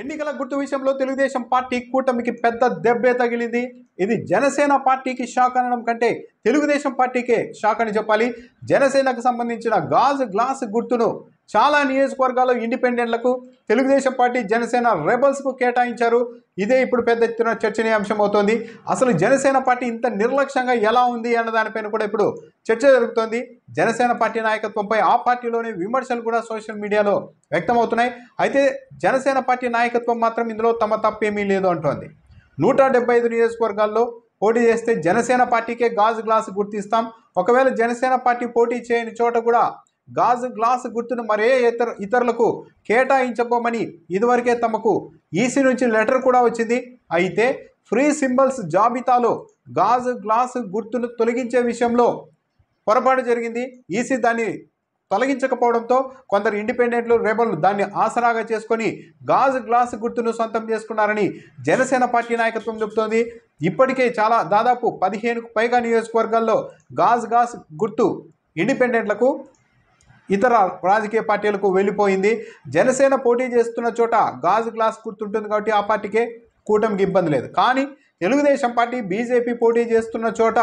ఎన్నికల గుర్తు విషయంలో తెలుగుదేశం పార్టీ కూటమికి పెద్ద దెబ్బే తగిలింది ఇది జనసేన పార్టీకి షాక్ అనడం కంటే తెలుగుదేశం పార్టీకే షాక్ అని చెప్పాలి జనసేనకు సంబంధించిన గాజు గ్లాస్ గుర్తును చాలా నియోజకవర్గాల్లో ఇండిపెండెంట్లకు తెలుగుదేశం పార్టీ జనసేన రెబల్స్కు కేటాయించారు ఇదే ఇప్పుడు పెద్ద ఎత్తున చర్చనీయాంశం అవుతోంది అసలు జనసేన పార్టీ ఇంత నిర్లక్ష్యంగా ఎలా ఉంది అన్న దానిపైన కూడా ఇప్పుడు చర్చ జరుగుతోంది జనసేన పార్టీ నాయకత్వంపై ఆ పార్టీలోని విమర్శలు కూడా సోషల్ మీడియాలో వ్యక్తమవుతున్నాయి అయితే జనసేన పార్టీ నాయకత్వం మాత్రం ఇందులో తమ తప్పేమీ లేదు అంటోంది నూట డెబ్బై ఐదు నియోజకవర్గాల్లో పోటీ చేస్తే జనసేన పార్టీకే గాజు గ్లాసు గుర్తిస్తాం ఒకవేళ జనసేన పార్టీ పోటీ చేయని చోట కూడా గాజు గ్లాసు గుర్తును మరే ఇతర ఇతరులకు కేటాయించబోమని ఇదివరకే తమకు ఈసీ నుంచి లెటర్ కూడా వచ్చింది అయితే ఫ్రీ సింబల్స్ జాబితాలో గాజు గ్లాసు గుర్తును తొలగించే విషయంలో పొరపాటు జరిగింది ఈసీ దాన్ని తొలగించకపోవడంతో కొందరు ఇండిపెండెంట్లు రేబర్లు దాన్ని ఆసరాగా చేసుకొని గాజు గ్లాస్ గుర్తును సొంతం చేసుకున్నారని జనసేన పార్టీ నాయకత్వం చెబుతోంది ఇప్పటికే చాలా దాదాపు పదిహేనుకు పైగా నియోజకవర్గాల్లో గాజు గాజ్ గుర్తు ఇండిపెండెంట్లకు ఇతర రాజకీయ పార్టీలకు వెళ్ళిపోయింది జనసేన పోటీ చేస్తున్న చోట గాజు గ్లాస్ గుర్తుంటుంది కాబట్టి ఆ పార్టీకే కూటమికి ఇబ్బంది లేదు కానీ తెలుగుదేశం పార్టీ బీజేపీ పోటీ చేస్తున్న చోట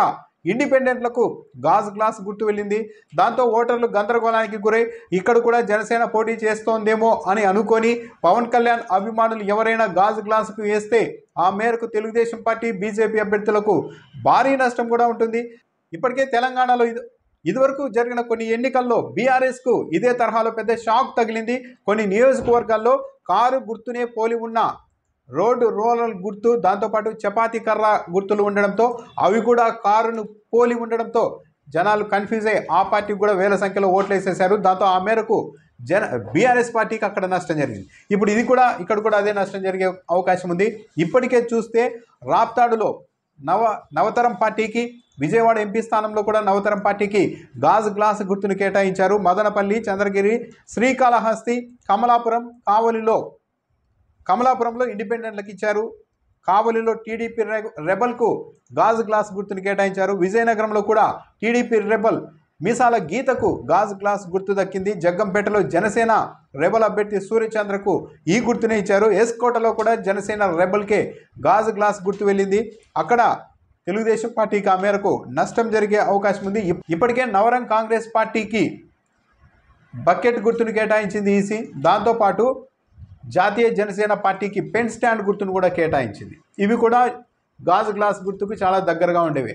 ఇండిపెండెంట్లకు గాజు గ్లాస్ గుర్తు వెళ్ళింది దాంతో ఓటర్లు గందరగోళానికి గురై ఇక్కడ కూడా జనసేన పోటీ చేస్తోందేమో అని అనుకొని పవన్ కళ్యాణ్ అభిమానులు ఎవరైనా గాజు గ్లాసుకు వేస్తే ఆ మేరకు తెలుగుదేశం పార్టీ బీజేపీ అభ్యర్థులకు భారీ నష్టం కూడా ఉంటుంది ఇప్పటికే తెలంగాణలో ఇదివరకు జరిగిన కొన్ని ఎన్నికల్లో బీఆర్ఎస్కు ఇదే తరహాలో పెద్ద షాక్ తగిలింది కొన్ని నియోజకవర్గాల్లో కారు గుర్తునే పోలి ఉన్న రోడ్డు రోలర్ గుర్తు దాంతోపాటు చపాతీ కర్ర గుర్తులు ఉండడంతో అవి కూడా కారును పోలి ఉండడంతో జనాలు కన్ఫ్యూజ్ అయ్యి ఆ పార్టీకి కూడా వేల సంఖ్యలో ఓట్లు వేసేశారు దాంతో ఆ మేరకు జన బీఆర్ఎస్ పార్టీకి అక్కడ నష్టం జరిగింది ఇప్పుడు ఇది కూడా ఇక్కడ కూడా అదే నష్టం జరిగే అవకాశం ఉంది ఇప్పటికే చూస్తే రాప్తాడులో నవ నవతరం పార్టీకి విజయవాడ ఎంపీ స్థానంలో కూడా నవతరం పార్టీకి గాజు గ్లాస్ గుర్తును కేటాయించారు మదనపల్లి చంద్రగిరి శ్రీకాళహస్తి కమలాపురం కావలిలో కమలాపురంలో ఇండిపెండెంట్లకు ఇచ్చారు కావలిలో టీడీపీ రెబల్కు గాజు గ్లాస్ గుర్తును కేటాయించారు విజయనగరంలో కూడా టీడీపీ రెబల్ మీసాల గీతకు గాజు గ్లాస్ గుర్తు దక్కింది జగ్గంపేటలో జనసేన రెబల్ అభ్యర్థి సూర్యచంద్రకు ఈ గుర్తునే ఇచ్చారు ఎస్కోటలో కూడా జనసేన రెబల్కే గాజు గ్లాస్ గుర్తు వెళ్ళింది అక్కడ తెలుగుదేశం పార్టీకి ఆ మేరకు నష్టం జరిగే అవకాశం ఉంది ఇప్పటికే నవరం కాంగ్రెస్ పార్టీకి బకెట్ గుర్తును కేటాయించింది ఈసీ దాంతోపాటు జాతీయ జనసేన పార్టీకి పెన్ స్టాండ్ గుర్తును కూడా కేటాయించింది ఇవి కూడా గాజు గ్లాస్ గుర్తుకు చాలా దగ్గరగా ఉండేవి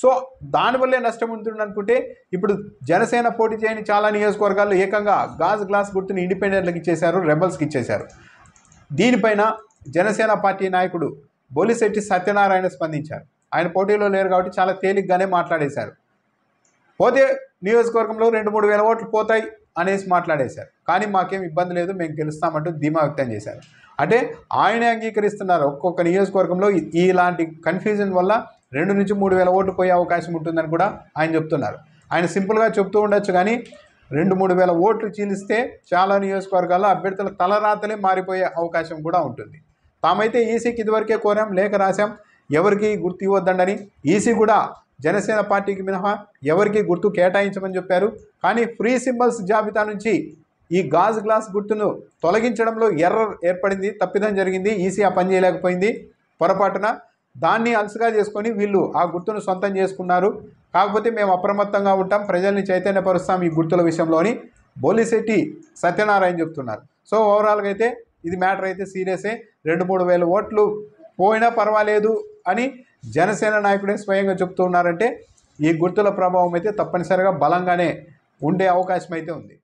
సో దానివల్లే నష్టం ఉంటుంది అనుకుంటే ఇప్పుడు జనసేన పోటీ చేయని చాలా నియోజకవర్గాల్లో ఏకంగా గాజ్ గ్లాస్ గుర్తుని ఇండిపెండెంట్లకు ఇచ్చేశారు రెబల్స్కి ఇచ్చేశారు దీనిపైన జనసేన పార్టీ నాయకుడు బొలిశెట్టి సత్యనారాయణ స్పందించారు ఆయన పోటీలో లేరు కాబట్టి చాలా తేలిగ్గానే మాట్లాడేశారు పోతే నియోజకవర్గంలో రెండు మూడు వేల ఓట్లు పోతాయి అనేసి మాట్లాడేశారు కానీ మాకేం ఇబ్బంది లేదు మేము గెలుస్తామంటూ ధీమా వ్యక్తం చేశారు అంటే ఆయనే అంగీకరిస్తున్నారు ఒక్కొక్క నియోజకవర్గంలో ఇలాంటి కన్ఫ్యూజన్ వల్ల రెండు నుంచి మూడు వేల ఓట్లు పోయే అవకాశం ఉంటుందని కూడా ఆయన చెప్తున్నారు ఆయన సింపుల్గా చెప్తూ ఉండొచ్చు కానీ రెండు మూడు వేల ఓట్లు చీలిస్తే చాలా నియోజకవర్గాల్లో అభ్యర్థుల తలరాతలే మారిపోయే అవకాశం కూడా ఉంటుంది తామైతే ఈసీకి ఇదివరకే కోరాం లేఖ రాశాం ఎవరికి గుర్తు ఇవ్వద్దండని ఈసీ కూడా జనసేన పార్టీకి మినహా ఎవరికి గుర్తు కేటాయించమని చెప్పారు కానీ ఫ్రీ సింబల్స్ జాబితా నుంచి ఈ గాజ్ గ్లాస్ గుర్తును తొలగించడంలో ఎర్రర్ ఏర్పడింది తప్పిదం జరిగింది ఈసీ ఆ పని చేయలేకపోయింది పొరపాటున దాన్ని అలసగా చేసుకొని వీళ్ళు ఆ గుర్తును సొంతం చేసుకున్నారు కాకపోతే మేము అప్రమత్తంగా ఉంటాం ప్రజల్ని చైతన్యపరుస్తాం ఈ గుర్తుల విషయంలోని బోలిశెట్టి సత్యనారాయణ చెప్తున్నారు సో ఓవరాల్గా అయితే ఇది మ్యాటర్ అయితే సీరియసే రెండు మూడు వేల ఓట్లు పోయినా పర్వాలేదు అని జనసేన నాయకుడే స్వయంగా చెప్తూ ఉన్నారంటే ఈ గుర్తుల ప్రభావం అయితే తప్పనిసరిగా బలంగానే ఉండే అవకాశం అయితే ఉంది